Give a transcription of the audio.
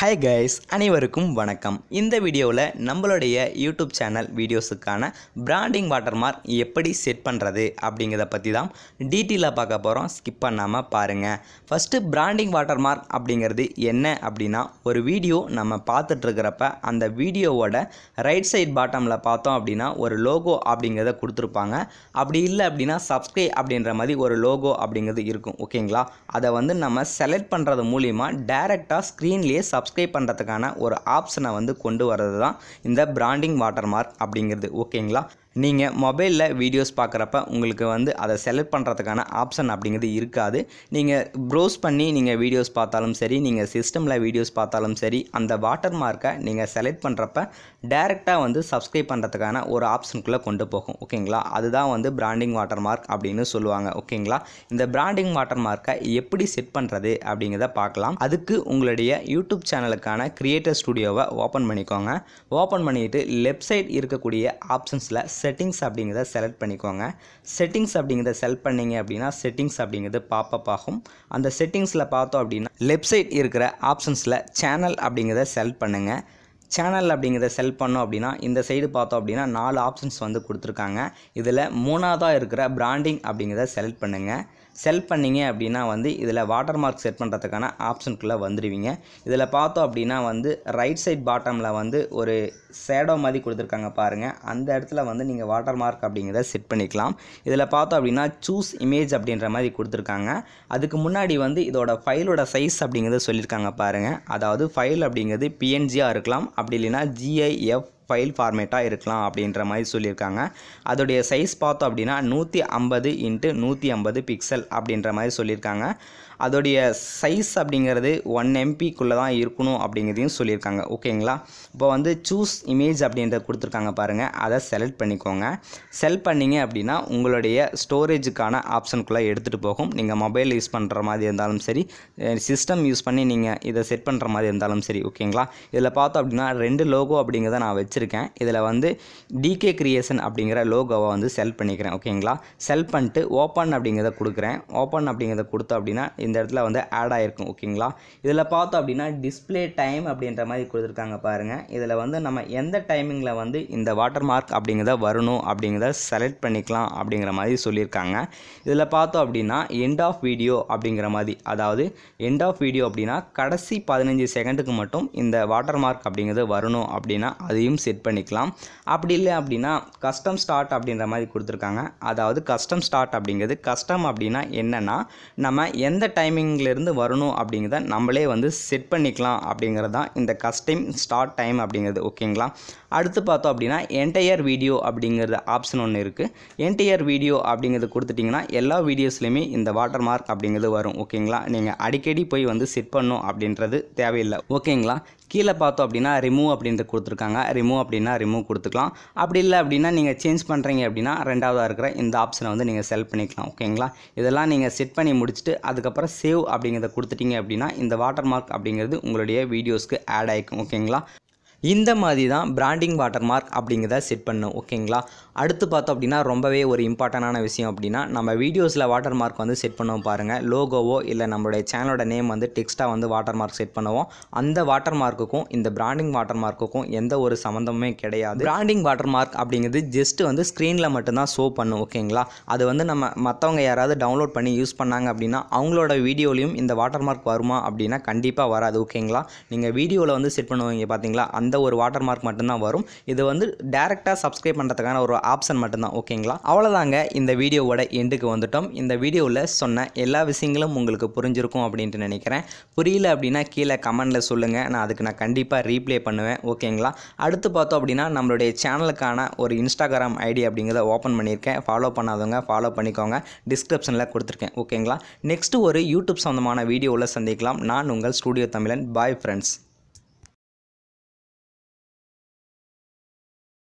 hi guys அனைவருக்கும் வணக்கம் இந்த வீடியோவில் நம்மளுடைய யூடியூப் சேனல் வீடியோஸுக்கான பிராண்டிங் வாட்டர் மார்க் எப்படி செட் பண்ணுறது அப்படிங்கிறத பற்றி தான் டீட்டெயிலாக பார்க்க போகிறோம் ஸ்கிப் பண்ணாமல் பாருங்கள் ஃபஸ்ட்டு பிராண்டிங் வாட்டர் மார்க் அப்படிங்கிறது என்ன அப்படின்னா ஒரு வீடியோ நம்ம பார்த்துட்ருக்கிறப்ப அந்த வீடியோவோட ரைட் சைட் பாட்டமில் பார்த்தோம் அப்படின்னா ஒரு லோகோ அப்படிங்கிறத கொடுத்துருப்பாங்க அப்படி இல்லை அப்படின்னா சப்ஸ்கிரைப் அப்படின்ற மாதிரி ஒரு லோகோ அப்படிங்கிறது இருக்கும் ஓகேங்களா அதை வந்து நம்ம செலக்ட் பண்ணுறது மூலிமா டேரெக்டாக ஸ்க்ரீன்லேயே சப்ஸ் சப்ஸ்கிரைப் பண்ணுறதுக்கான ஒரு ஆப்ஷனை வந்து கொண்டு வர்றது தான் இந்த பிராண்டிங் வாட்டர் மார்க் அப்படிங்கிறது ஓகேங்களா நீங்கள் மொபைலில் வீடியோஸ் பார்க்குறப்ப உங்களுக்கு வந்து அதை செலக்ட் பண்ணுறதுக்கான ஆப்ஷன் அப்படிங்கிறது இருக்காது நீங்கள் ப்ரௌஸ் பண்ணி நீங்கள் வீடியோஸ் பார்த்தாலும் சரி நீங்கள் சிஸ்டமில் வீடியோஸ் பார்த்தாலும் சரி அந்த வாட்டர் மார்க்கை நீங்கள் செலக்ட் பண்ணுறப்ப டேரெக்டாக வந்து சப்ஸ்கிரைப் பண்ணுறதுக்கான ஒரு ஆப்ஷனுக்குள்ளே கொண்டு போகும் ஓகேங்களா அதுதான் வந்து பிராண்டிங் வாட்டர் மார்க் அப்படின்னு சொல்லுவாங்க ஓகேங்களா இந்த பிராண்டிங் வாட்டர் மார்க்கை எப்படி செட் பண்ணுறது அப்படிங்கிறத பார்க்கலாம் அதுக்கு உங்களுடைய யூடியூப் சேனலுக்கான கிரியேட்டர் ஸ்டுடியோவை ஓப்பன் பண்ணிக்கோங்க ஓப்பன் பண்ணிவிட்டு லெஃப்ட் சைட் இருக்கக்கூடிய ஆப்ஷன்ஸில் செட்டிங்ஸ் அப்படிங்கிறத செலக்ட் பண்ணிக்கோங்க செட்டிங்ஸ் அப்படிங்கிறத செலக்ட் பண்ணிங்க அப்படின்னா செட்டிங்ஸ் அப்படிங்கிறது பாப்பப் ஆகும் அந்த செட்டிங்ஸில் பார்த்தோம் அப்படின்னா லெஃப்ட் சைட் இருக்கிற ஆப்ஷன்ஸில் சேனல் அப்படிங்கிறத செலக்ட் பண்ணுங்கள் சேனல் அப்படிங்கிறத செல் பண்ணோம் அப்படின்னா இந்த சைடு பார்த்தோம் அப்படின்னா நாலு ஆப்ஷன்ஸ் வந்து கொடுத்துருக்காங்க இதில் மூணாவதாக இருக்கிற பிராண்டிங் அப்படிங்கிறத செலக்ட் பண்ணுங்கள் செல் பண்ணிங்க அப்படின்னா வந்து இதில் வாட்டர் மார்க் செட் பண்ணுறதுக்கான ஆப்ஷனுக்குள்ளே வந்துடுவீங்க இதில் பார்த்தோம் அப்படின்னா வந்து ரைட் சைட் பாட்டமில் வந்து ஒரு சேடோ மாதிரி கொடுத்துருக்காங்க பாருங்கள் அந்த இடத்துல வந்து நீங்கள் வாட்டர் மார்க் அப்படிங்கிறத செட் பண்ணிக்கலாம் இதில் பார்த்தோம் அப்படின்னா சூஸ் இமேஜ் அப்படின்ற மாதிரி கொடுத்துருக்காங்க அதுக்கு முன்னாடி வந்து இதோட ஃபைலோட சைஸ் அப்படிங்கிறத சொல்லியிருக்காங்க பாருங்கள் அதாவது ஃபைல் அப்படிங்கிறது பிஎன்ஜியாக இருக்கலாம் அப்படி இல்லைன்னா ஜிஐஎஃப் ஃபைல் ஃபார்மேட்டாக இருக்கலாம் அப்படின்ற மாதிரி சொல்லியிருக்காங்க அதோடைய சைஸ் பார்த்தோம் அப்படின்னா நூற்றி ஐம்பது இன்ட்டு நூற்றி ஐம்பது பிக்சல் அப்படின்ற மாதிரி சொல்லியிருக்காங்க அதோடைய சைஸ் அப்படிங்கிறது ஒன் எம்பிக்குள்ளே தான் இருக்கணும் அப்படிங்கிறதையும் சொல்லியிருக்காங்க ஓகேங்களா இப்போ வந்து சூஸ் இமேஜ் அப்படின்றத கொடுத்துருக்காங்க பாருங்கள் அதை செலக்ட் பண்ணிக்கோங்க செல் பண்ணிங்க அப்படின்னா உங்களுடைய ஸ்டோரேஜுக்கான ஆப்ஷனுக்குள்ளே எடுத்துகிட்டு போகும் நீங்கள் மொபைல் யூஸ் பண்ணுற மாதிரி இருந்தாலும் சரி சிஸ்டம் யூஸ் பண்ணி நீங்கள் இதை செட் பண்ணுற மாதிரி இருந்தாலும் சரி ஓகேங்களா இதில் பார்த்தோம் அப்படின்னா ரெண்டு லோகோ அப்படிங்கிறத நான் வச்சு வச்சுருக்கேன் இதில் வந்து டிகே கிரியேஷன் அப்படிங்கிற லோகோவை வந்து செல் பண்ணிக்கிறேன் ஓகேங்களா செல் பண்ணிட்டு ஓப்பன் அப்படிங்கிறத கொடுக்குறேன் ஓப்பன் அப்படிங்கிறத கொடுத்தோம் அப்படின்னா இந்த இடத்துல வந்து ஆட் ஆகிருக்கும் ஓகேங்களா இதில் பார்த்தோம் அப்படின்னா டிஸ்பிளே டைம் அப்படின்ற மாதிரி கொடுத்துருக்காங்க பாருங்கள் இதில் வந்து நம்ம எந்த டைமிங்கில் வந்து இந்த வாட்டர் மார்க் அப்படிங்கிறத வரணும் அப்படிங்கிறத செலக்ட் பண்ணிக்கலாம் அப்படிங்கிற மாதிரி சொல்லியிருக்காங்க இதில் பார்த்தோம் அப்படின்னா எண்ட் ஆஃப் வீடியோ அப்படிங்கிற மாதிரி அதாவது எண்ட் ஆஃப் வீடியோ அப்படின்னா கடைசி பதினஞ்சு செகண்டுக்கு மட்டும் இந்த வாட்டர் மார்க் அப்படிங்கிறது வரணும் அப்படின்னா அதையும் செட் பண்ணிக்கலாம் அப்படி இல்லை அப்படின்னா கஸ்டம் ஸ்டார்ட் அப்படின்ற மாதிரி கொடுத்துருக்காங்க அதாவது கஸ்டம் ஸ்டார்ட் அப்படிங்கிறது கஸ்டம் அப்படின்னா என்னென்னா நம்ம எந்த டைமிங்லேருந்து வரணும் அப்படிங்கிறத நம்மளே வந்து செட் பண்ணிக்கலாம் அப்படிங்கிறது தான் இந்த கஸ்டம் ஸ்டார்ட் டைம் அப்படிங்கிறது ஓகேங்களா அடுத்து பார்த்தோம் அப்படின்னா என்டையர் வீடியோ அப்படிங்கிறது ஆப்ஷன் ஒன்று இருக்குது என்டையர் வீடியோ அப்படிங்கிறது கொடுத்துட்டிங்கன்னா எல்லா வீடியோஸ்லையுமே இந்த வாட்டர் மார்க் அப்படிங்கிறது வரும் ஓகேங்களா நீங்கள் அடிக்கடி போய் வந்து செட் பண்ணும் அப்படின்றது தேவையில்லை ஓகேங்களா கீழே பார்த்தோம் அப்படின்னா ரிமூவ் அப்படின்றது கொடுத்துருக்காங்க ரிமூவ் அப்படின்னா ரிமூவ் கொடுத்துக்கலாம் அப்படி இல்லை அப்படின்னா நீங்கள் சேஞ்ச் பண்ணுறீங்க அப்படின்னா ரெண்டாவதாக இருக்கிற இந்த ஆப்ஷனை வந்து நீங்கள் செலக்ட் பண்ணிக்கலாம் ஓகேங்களா இதெல்லாம் நீங்கள் செட் பண்ணி முடிச்சுட்டு அதுக்கப்புறம் சேவ் அப்படிங்கிறத கொடுத்துட்டீங்க அப்படின்னா இந்த வாட்டர் மார்க் அப்படிங்கிறது உங்களுடைய வீடியோஸ்க்கு ஆட் ஆகிக்கும் ஓகேங்களா இந்த மாதிரி தான் பிராண்டிங் வாட்டர் மார்க் அப்படிங்கிறத செட் பண்ணும் ஓகேங்களா அடுத்து பார்த்தோம் அப்படின்னா ரொம்பவே ஒரு இம்பார்ட்டண்டான விஷயம் அப்படின்னா நம்ம வீடியோஸில் வாட்டர் மார்க் வந்து செட் பண்ணுவோம் பாருங்கள் லோகோவோ இல்லை நம்மளுடைய சேனலோட நேம் வந்து டெக்ஸ்ட்டாக வந்து வாட்டர் மார்க் செட் பண்ணுவோம் அந்த வாட்டர் மார்க்குக்கும் இந்த பிராண்டிங் வாட்டர் மார்க்குக்கும் எந்த ஒரு சம்மந்தமுமே கிடையாது பிராண்டிங் வாட்டர் மார்க் அப்படிங்கிறது ஜஸ்ட்டு வந்து ஸ்க்ரீனில் மட்டும்தான் ஷோ பண்ணும் ஓகேங்களா அது வந்து நம்ம மற்றவங்க யாராவது டவுன்லோட் பண்ணி யூஸ் பண்ணாங்க அப்படின்னா அவங்களோட வீடியோலையும் இந்த வாட்டர் மார்க் வருமா அப்படின்னா கண்டிப்பாக வராது ஓகேங்களா நீங்கள் வீடியோவில் வந்து செட் பண்ணுவீங்க பார்த்தீங்களா அந்த இந்த ஒரு வாட்டர் மார்க் மட்டும்தான் வரும் இது வந்து டேரெக்டாக சப்ஸ்கிரைப் பண்ணுறதுக்கான ஒரு ஆப்ஷன் மட்டும்தான் ஓகேங்களா அவ்வளோதாங்க இந்த வீடியோவோட எண்டுக்கு வந்துட்டோம் இந்த வீடியோவில் சொன்ன எல்லா விஷயங்களும் உங்களுக்கு புரிஞ்சிருக்கும் அப்படின்ட்டு நினைக்கிறேன் புரியல அப்படின்னா கீழே கமெண்டில் சொல்லுங்கள் நான் அதுக்கு நான் கண்டிப்பாக ரீப்ளே பண்ணுவேன் ஓகேங்களா அடுத்து பார்த்தோம் அப்படின்னா நம்மளுடைய சேனலுக்கான ஒரு இன்ஸ்டாகிராம் ஐடி அப்படிங்கிறத ஓப்பன் பண்ணியிருக்கேன் ஃபாலோ பண்ணாதவங்க ஃபாலோ பண்ணிக்கோங்க டிஸ்கிரிப்ஷனில் கொடுத்துருக்கேன் ஓகேங்களா நெக்ஸ்ட்டு ஒரு யூடியூப் சம்மந்தமான வீடியோவில் சந்திக்கலாம் நான் உங்கள் ஸ்டூடியோ தமிழன் பாய் ஃப்ரெண்ட்ஸ்